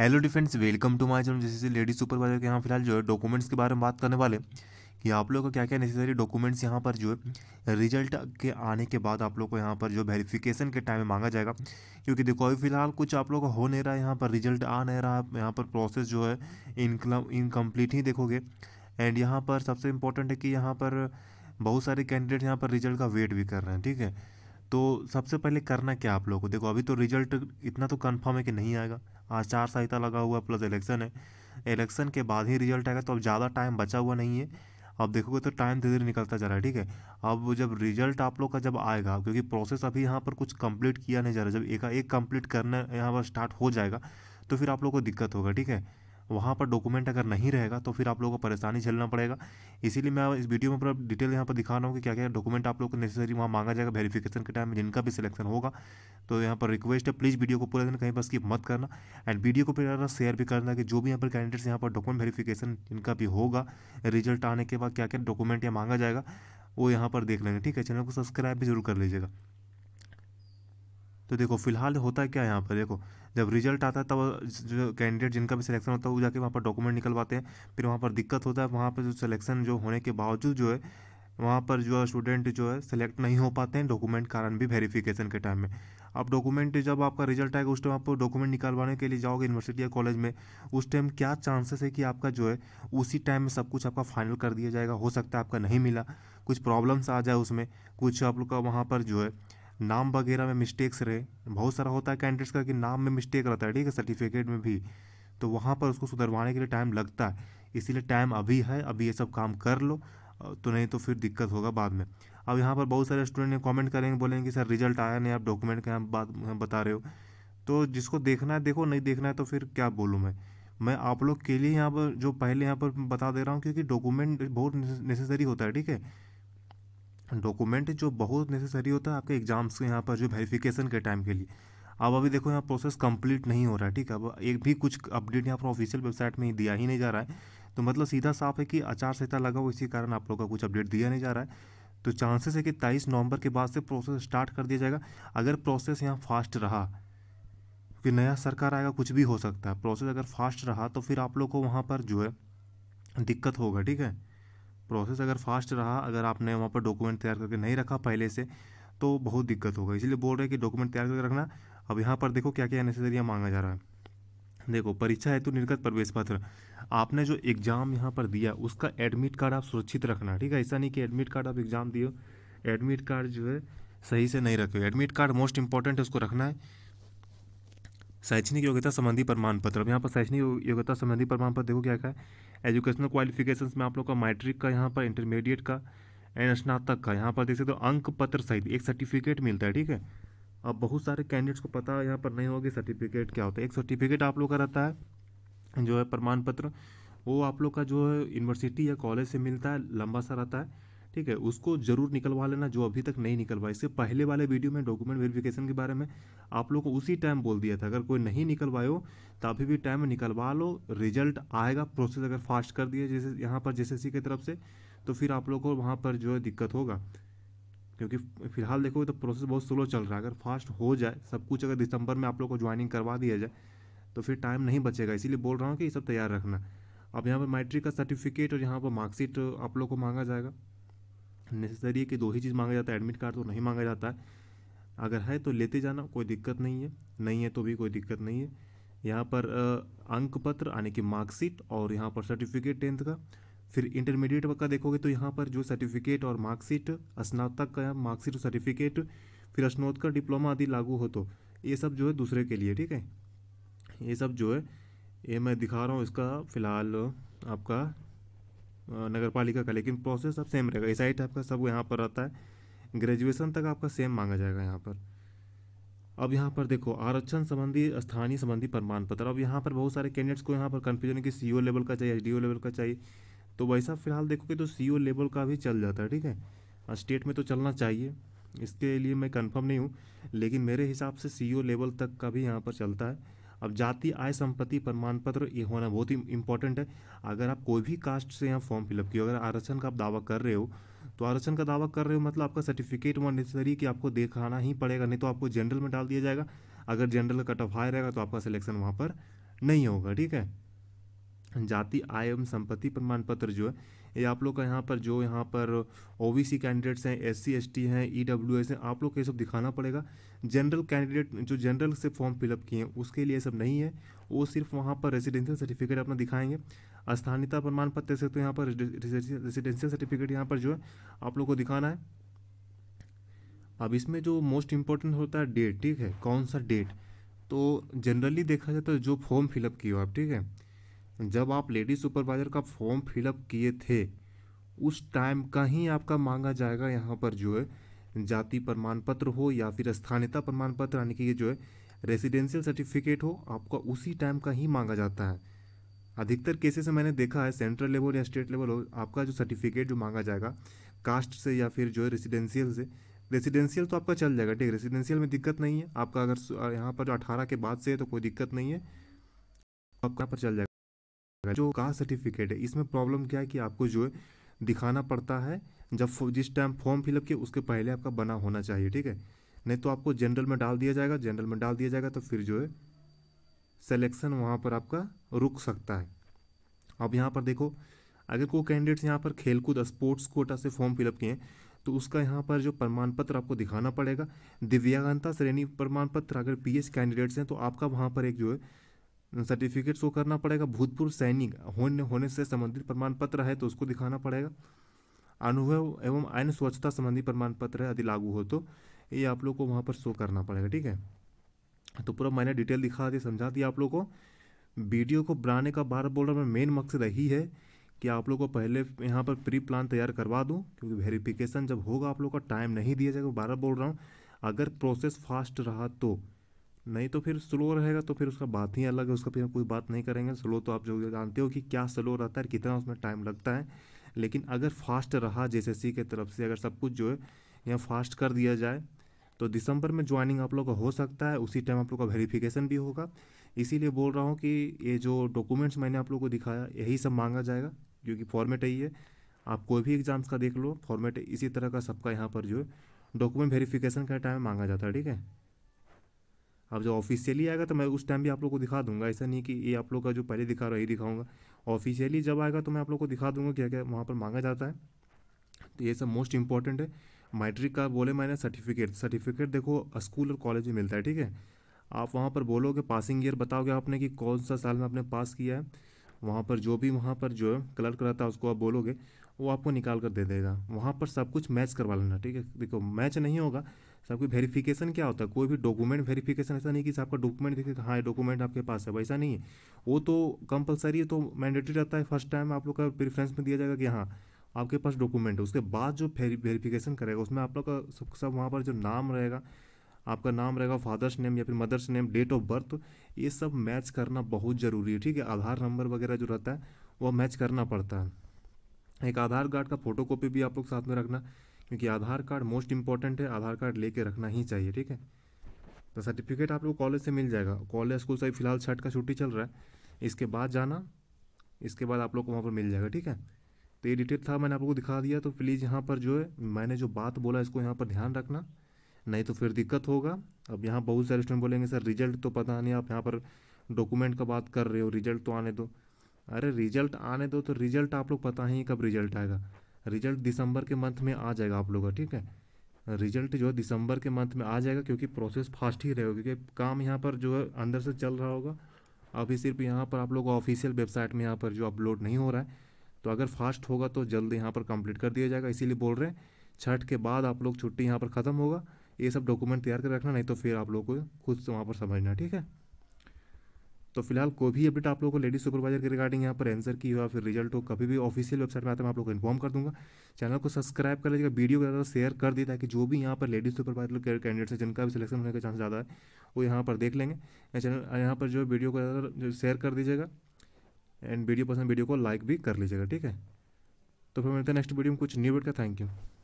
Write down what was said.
hello defence welcome to my channel जैसे lady supervisor के यहाँ फिलहाल जो है डॉक्यूमेंट्स के बारे में बात करने वाले कि आप लोग का क्या क्या नेसेसरी डॉक्यूमेंट्स यहाँ पर जो है रिजल्ट के आने के बाद आप लोग को यहाँ पर जो वेरिफिकेशन के टाइम में मांगा जाएगा क्योंकि देखो अभी फिलहाल कुछ आप लोग का हो नहीं रहा है यहाँ पर रिजल्ट आ नहीं रहा है यहाँ पर प्रोसेस जो है इनकम्प्लीट ही देखोगे एंड यहाँ पर सबसे इम्पोर्टेंट है कि यहाँ पर बहुत सारे कैंडिडेट यहाँ पर रिजल्ट का वेट भी कर रहे हैं ठीक है तो सबसे पहले करना क्या आप लोगों को देखो अभी तो रिजल्ट इतना तो कंफर्म है कि नहीं आएगा आचार संहिता लगा हुआ है प्लस इलेक्शन है इलेक्शन के बाद ही रिजल्ट आएगा तो अब ज़्यादा टाइम बचा हुआ नहीं है अब देखोगे तो टाइम धीरे धीरे निकलता जा रहा है ठीक है अब जब रिजल्ट आप लोग का जब आएगा क्योंकि प्रोसेस अभी यहाँ पर कुछ कंप्लीट किया नहीं जा रहा जब एक एक कंप्लीट करना यहाँ पर स्टार्ट हो जाएगा तो फिर आप लोग को दिक्कत होगा ठीक है वहाँ पर डॉक्यूमेंट अगर नहीं रहेगा तो फिर आप लोगों को परेशानी झेलना पड़ेगा इसीलिए मैं इस वीडियो में पूरा डिटेल यहाँ पर दिखा रहा हूँ कि क्या क्या डॉक्यूमेंट आप लोग को नेसेसरी वहाँ मांगा जाएगा वेरीफिकेशन के टाइम में जिनका भी सिलेक्शन होगा तो यहाँ पर रिक्वेस्ट है प्लीज़ वीडियो को पूरा दिन कहीं पर स्किप मत करना एंड वीडियो को पूरा शेयर भी करना कि जो भी यहाँ पर कैंडिडेट्स यहाँ पर डॉक्यूमेंट वेरीफिकेशन जिनका भी होगा रिजल्ट आने के बाद क्या क्या डॉक्यूमेंट यहाँ मांगा जाएगा वो यहाँ पर देख लेंगे ठीक है चैनल को सब्सक्राइब भी जरूर कर लीजिएगा तो देखो फिलहाल होता है क्या यहाँ पर देखो जब रिजल्ट आता है तब जो कैंडिडेट जिनका भी सिलेक्शन होता है वो जाके वहाँ पर डॉक्यूमेंट निकलवाते हैं फिर वहाँ पर दिक्कत होता है वहाँ पर जो सिलेक्शन जो होने के बावजूद जो है वहाँ पर जो स्टूडेंट जो है सिलेक्ट नहीं हो पाते हैं डॉक्यूमेंट कारण भी वेरिफिकेशन के टाइम में अब डॉक्यूमेंट जब आपका रिजल्ट आएगा उस टाइम आप डॉक्यूमेंट निकालवाने के लिए जाओगे यूनिवर्सिटी या कॉलेज में उस टाइम क्या चांसेस है कि आपका जो है उसी टाइम में सब कुछ आपका फाइनल कर दिया जाएगा हो सकता है आपका नहीं मिला कुछ प्रॉब्लम्स आ जाए उसमें कुछ आप लोग का वहाँ पर जो है नाम वगैरह में मिस्टेक्स रहे बहुत सारा होता है कैंडिडेट्स का कि नाम में मिस्टेक रहता है ठीक है सर्टिफिकेट में भी तो वहाँ पर उसको सुधरवाने के लिए टाइम लगता है इसीलिए टाइम अभी है अभी ये सब काम कर लो तो नहीं तो फिर दिक्कत होगा बाद में अब यहाँ पर बहुत सारे स्टूडेंट कॉमेंट करेंगे बोलेंगे कि सर रिजल्ट आया नहीं आप डॉक्यूमेंट का बात बता रहे हो तो जिसको देखना है देखो नहीं देखना है तो फिर क्या बोलूँ मैं मैं आप लोग के लिए यहाँ पर जो पहले यहाँ पर बता दे रहा हूँ क्योंकि डॉक्यूमेंट बहुत नेसेसरी होता है ठीक है डॉक्यूमेंट जो बहुत नेसेसरी होता है आपके एग्ज़ाम्स के यहाँ पर जो वेरिफिकेशन के टाइम के लिए अब अभी देखो यहाँ प्रोसेस कंप्लीट नहीं हो रहा है ठीक है अब एक भी कुछ अपडेट यहाँ पर ऑफिशियल वेबसाइट में ही दिया ही नहीं जा रहा है तो मतलब सीधा साफ है कि आचार संहिता लगा हो इसी कारण आप लोग का कुछ अपडेट दिया नहीं जा रहा है तो चांसेस है कि तेईस नवंबर के बाद से प्रोसेस स्टार्ट कर दिया जाएगा अगर प्रोसेस यहाँ फास्ट रहा क्योंकि नया सरकार आएगा कुछ भी हो सकता है प्रोसेस अगर फास्ट रहा तो फिर आप लोग को वहाँ पर जो है दिक्कत होगा ठीक है प्रोसेस अगर फास्ट रहा अगर आपने वहाँ पर डॉक्यूमेंट तैयार करके नहीं रखा पहले से तो बहुत दिक्कत होगा इसलिए बोल रहे हैं कि डॉक्यूमेंट तैयार करके रखना अब यहाँ पर देखो क्या क्या नेसेसरियाँ मांगा जा रहा है देखो परीक्षा हेतु निर्गत प्रवेश पत्र आपने जो एग्ज़ाम यहाँ पर दिया उसका एडमिट कार्ड आप सुरक्षित रखना ठीक है ऐसा नहीं कि एडमिट कार्ड आप एग्ज़ाम दियो एडमिट कार्ड जो है सही से नहीं रखे एडमिट कार्ड मोस्ट इंपॉर्टेंट है उसको रखना है शैक्षणिक योग्यता संबंधी प्रमाण पत्र अब यहाँ पर शैक्षणिक योग्यता संबंधी प्रमाण पत्र देखो क्या है एजुकेशनल क्वालिफिकेशन में आप लोग का मैट्रिक का यहाँ पर इंटरमीडिएट का एंड स्नातक का यहाँ पर देख सकते हो तो अंक पत्र सहित एक सर्टिफिकेट मिलता है ठीक है अब बहुत सारे कैंडिडेट्स को पता यहाँ पर नहीं होगी सर्टिफिकेट क्या होता है एक सर्टिफिकेट आप लोग का रहता है जो है प्रमाण पत्र वो आप लोग का जो है यूनिवर्सिटी या कॉलेज से मिलता है लंबा सा रहता है ठीक है उसको जरूर निकलवा लेना जो अभी तक नहीं निकलवा इससे पहले वाले वीडियो में डॉक्यूमेंट वेरिफिकेशन के बारे में आप लोग को उसी टाइम बोल दिया था अगर कोई नहीं निकलवायो तो अभी भी टाइम निकलवा लो रिजल्ट आएगा प्रोसेस अगर फास्ट कर दिया जैसे यहाँ पर जे की तरफ से तो फिर आप लोग को वहाँ पर जो है दिक्कत होगा क्योंकि फिलहाल देखो तो प्रोसेस बहुत स्लो चल रहा है अगर फास्ट हो जाए सब कुछ अगर दिसंबर में आप लोग को ज्वाइनिंग करवा दिया जाए तो फिर टाइम नहीं बचेगा इसीलिए बोल रहा हूँ कि ये सब तैयार रखना अब यहाँ पर मैट्रिक का सर्टिफिकेट और यहाँ पर मार्कशीट आप लोग को मांगा जाएगा नेसेसरी है कि दो ही चीज़ मांगा जाता है एडमिट कार्ड तो नहीं मांगा जाता है अगर है तो लेते जाना कोई दिक्कत नहीं है नहीं है तो भी कोई दिक्कत नहीं है यहाँ पर अंक पत्र यानी कि मार्कशीट और यहाँ पर सर्टिफिकेट टेंथ का फिर इंटरमीडिएट का देखोगे तो यहाँ पर जो सर्टिफिकेट और मार्कशीट स्नातक का मार्कशीट और सर्टिफिकेट फिर स्नोत्तर डिप्लोमा आदि लागू हो तो ये सब जो है दूसरे के लिए ठीक है ये सब जो है ये मैं दिखा रहा हूँ इसका फ़िलहाल आपका नगर पालिका का लेकिन प्रोसेस अब सेम रहेगा एस आई टाइप का सब यहाँ पर रहता है ग्रेजुएसन तक आपका सेम मांगा जाएगा यहाँ पर अब यहाँ पर देखो आरक्षण संबंधी स्थानीय संबंधी प्रमाण पत्र अब यहाँ पर बहुत सारे कैंडिडेट्स को यहाँ पर कन्फ्यूजन है कि सी लेवल का चाहिए एच लेवल का चाहिए तो वैसा फिलहाल देखोगे तो सी लेवल का भी चल जाता है ठीक है स्टेट में तो चलना चाहिए इसके लिए मैं कन्फर्म नहीं हूँ लेकिन मेरे हिसाब से सी लेवल तक का भी यहाँ पर चलता है अब जाति आय संपत्ति प्रमाण पत्र ये होना बहुत ही इंपॉर्टेंट है अगर आप कोई भी कास्ट से यहाँ फॉर्म फिलअप किया अगर आरक्षण का आप दावा कर रहे हो तो आरक्षण का दावा कर रहे हो मतलब आपका सर्टिफिकेट वन नेसेसरी कि आपको देखाना ही पड़ेगा नहीं तो आपको जनरल में डाल दिया जाएगा अगर जनरल का कट ऑफ हाई रहेगा तो आपका सिलेक्शन वहाँ पर नहीं होगा ठीक है जाति आय एवं संपत्ति प्रमाण पत्र जो है ये आप लोग का यहाँ पर जो यहाँ पर ओ कैंडिडेट्स हैं एस सी एस टी हैं ई डब्ल्यू एस हैं आप लोग को ये सब दिखाना पड़ेगा जनरल कैंडिडेट जो जनरल से फॉर्म फिलअप किए हैं उसके लिए सब नहीं है वो सिर्फ वहाँ पर रेजिडेंशियल सर्टिफिकेट अपना दिखाएंगे स्थानीयता प्रमाण पत्र से तो यहाँ पर रेजिडेंशियल सर्टिफिकेट यहाँ पर जो है आप लोग को दिखाना है अब इसमें जो मोस्ट इम्पोर्टेंट होता है डेट ठीक है कौन सा डेट तो जनरली देखा जाए तो जो फॉर्म फिलअप किया हो आप ठीक है जब आप लेडी सुपरवाइज़र का फॉर्म फिलअप किए थे उस टाइम का ही आपका मांगा जाएगा यहाँ पर जो है जाति प्रमाण पत्र हो या फिर स्थानीयता प्रमाण पत्र यानी कि ये जो है रेसिडेंशियल सर्टिफिकेट हो आपका उसी टाइम का ही मांगा जाता है अधिकतर केसेस में मैंने देखा है सेंट्रल लेवल या स्टेट लेवल हो आपका जो सर्टिफिकेट जो मांगा जाएगा कास्ट से या फिर जो है रेसिडेंशियल से रेसिडेंशियल तो आपका चल जाएगा ठीक है रेसिडेंशियल में दिक्कत नहीं है आपका अगर यहाँ पर अठारह के बाद से है तो कोई दिक्कत नहीं है आपका पर चल जाएगा जो कास्ट सर्टिफिकेट है इसमें प्रॉब्लम क्या है कि आपको जो है दिखाना पड़ता है जब जिस टाइम फॉर्म फिलअप किया उसके पहले आपका बना होना चाहिए ठीक है नहीं तो आपको जनरल में डाल दिया जाएगा जनरल में डाल दिया जाएगा तो फिर जो है सेलेक्शन वहाँ पर आपका रुक सकता है अब यहाँ पर देखो अगर कोई कैंडिडेट्स यहाँ पर खेलकूद स्पोर्ट्स कोटा से फॉर्म फिलअप किए हैं तो उसका यहाँ पर जो प्रमाण पत्र आपको दिखाना पड़ेगा दिव्यांगता श्रेणी प्रमाण पत्र अगर पीएच कैंडिडेट्स हैं तो आपका वहाँ पर एक जो है सर्टिफिकेट शो करना पड़ेगा भूतपूर्व सैनिक होने होने से संबंधित प्रमाण पत्र है तो उसको दिखाना पड़ेगा अनुभव एवं अन्य स्वच्छता संबंधी प्रमाण पत्र है यदि लागू हो तो ये आप लोग को वहाँ पर शो करना पड़ेगा ठीक है तो पूरा मैंने डिटेल दिखा दी समझा दिया आप लोग को वीडियो को बनाने का बार बोल रहा मैं मेन मकसद यही है कि आप लोग को पहले यहाँ पर प्री प्लान तैयार करवा दूँ क्योंकि वेरिफिकेशन जब होगा आप लोग का टाइम नहीं दिया जाएगा बारह बोल रहा हूँ अगर प्रोसेस फास्ट रहा तो नहीं तो फिर स्लो रहेगा तो फिर उसका बात ही अलग है उसका फिर हम कोई बात नहीं करेंगे स्लो तो आप जो जानते हो कि क्या स्लो रहता है कितना उसमें टाइम लगता है लेकिन अगर फास्ट रहा जे के तरफ से अगर सब कुछ जो है यहाँ फास्ट कर दिया जाए तो दिसंबर में ज्वाइनिंग आप लोग का हो सकता है उसी टाइम आप लोग का वेरीफिकेशन भी होगा इसीलिए बोल रहा हूँ कि ये जो डॉक्यूमेंट्स मैंने आप लोग को दिखाया यही सब मांगा जाएगा क्योंकि फॉर्मेट यही है आप कोई भी एग्ज़ाम्स का देख लो फॉर्मेट इसी तरह का सबका यहाँ पर जो है डॉक्यूमेंट वेरीफिकेशन का टाइम मांगा जाता है ठीक है अब जो ऑफिशियली आएगा तो मैं उस टाइम भी आप लोग को दिखा दूंगा ऐसा नहीं कि ये आप लोग का जो पहले दिखा रहा है यही दिखाऊंगा ऑफिशियली जब आएगा तो मैं आप लोग को दिखा दूंगा क्या क्या वहाँ पर मांगा जाता है तो ये सब मोस्ट इंपॉर्टेंट है मैट्रिक का बोले मैंने सर्टिफिकेट सर्टिफिकेट देखो स्कूल और कॉलेज में मिलता है ठीक है आप वहाँ पर बोलोगे पासिंग ईयर बताओगे आपने कि कौन सा साल में आपने पास किया है वहाँ पर जो भी वहाँ पर जो है क्लर्क रहता है उसको आप बोलोगे वो आपको निकाल कर दे देगा वहाँ पर सब कुछ मैच करवा लेना ठीक है देखो मैच नहीं होगा सर कोई वेरीफिकेशन क्या होता है कोई भी डॉक्यूमेंट वेरीफिकेशन ऐसा नहीं कि आपका डॉक्यूमेंट देखे हाँ ये डॉक्यूमेंट आपके पास है वैसा नहीं है वो तो कंपलसरी है तो मैंडेटरी रहता है फर्स्ट टाइम आप लोग का प्रिफ्रेंस में दिया जाएगा कि हाँ आपके पास डॉक्यूमेंट है उसके बाद जो वेरीफिकेशन करेगा उसमें आप लोग का सब सब वहाँ पर जो नाम रहेगा आपका नाम रहेगा फादर्स नेम या फिर mother's name date of birth ये सब मैच करना बहुत ज़रूरी है ठीक है आधार नंबर वगैरह जो रहता है वह मैच करना पड़ता है एक आधार कार्ड का फोटो कॉपी भी आप लोग साथ में रखना क्योंकि आधार कार्ड मोस्ट इंपॉर्टेंट है आधार कार्ड लेके रखना ही चाहिए ठीक है तो सर्टिफिकेट आप लोग कॉलेज से मिल जाएगा कॉलेज स्कूल से फिलहाल छठ का छुट्टी चल रहा है इसके बाद जाना इसके बाद आप लोग को वहाँ पर मिल जाएगा ठीक है तो ये डिटेल था मैंने आप लोग को दिखा दिया तो प्लीज़ यहाँ पर जो है मैंने जो बात बोला इसको यहाँ पर ध्यान रखना नहीं तो फिर दिक्कत होगा अब यहाँ बहुत सारे स्टूडेंट बोलेंगे सर रिजल्ट तो पता नहीं आप यहाँ पर डॉक्यूमेंट का बात कर रहे हो रिजल्ट तो आने दो अरे रिजल्ट आने दो तो रिजल्ट आप लोग पता ही कब रिजल्ट आएगा रिजल्ट दिसंबर के मंथ में आ जाएगा आप लोग का ठीक है रिजल्ट जो है दिसंबर के मंथ में आ जाएगा क्योंकि प्रोसेस फास्ट ही रहेगा क्योंकि काम यहाँ पर जो है अंदर से चल रहा होगा अभी सिर्फ यहाँ पर आप लोग ऑफिशियल वेबसाइट में यहाँ पर जो अपलोड नहीं हो रहा है तो अगर फास्ट होगा तो जल्द यहाँ पर कंप्लीट कर दिया जाएगा इसीलिए बोल रहे हैं छठ के बाद आप लोग छुट्टी यहाँ पर ख़त्म होगा ये सब डॉक्यूमेंट तैयार कर रखना नहीं तो फिर आप लोग को खुद से वहाँ पर समझना ठीक है तो फिलहाल कोई भी अपडेट आप लोगों को लेडीज सुपरवाइजर के रिगार्डिंग यहाँ पर आंसर की हो या फिर रिजल्ट हो कभी भी ऑफिशियल वेबसाइट में आता मैं आप लोग को इन्फॉर्म कर दूंगा चैनल को सब्सक्राइब कर लीजिएगा वीडियो को ज़्यादा शेयर कर दिए ताकि जो भी यहाँ पर लेडीज सुपरवाइजर के कैंडिडेट्स हैं जिनका भी सिलेक्शन होने का चांस ज़्यादा है वो यहाँ पर देख लेंगे चैनल यहाँ पर जो वीडियो को ज़्यादा शेयर कर दीजिएगा एंड वीडियो पसंद वीडियो को लाइक भी कर लीजिएगा ठीक है तो फिर मिलते हैं नेक्स्ट वीडियो में कुछ न्यू अपडेट का थैंक यू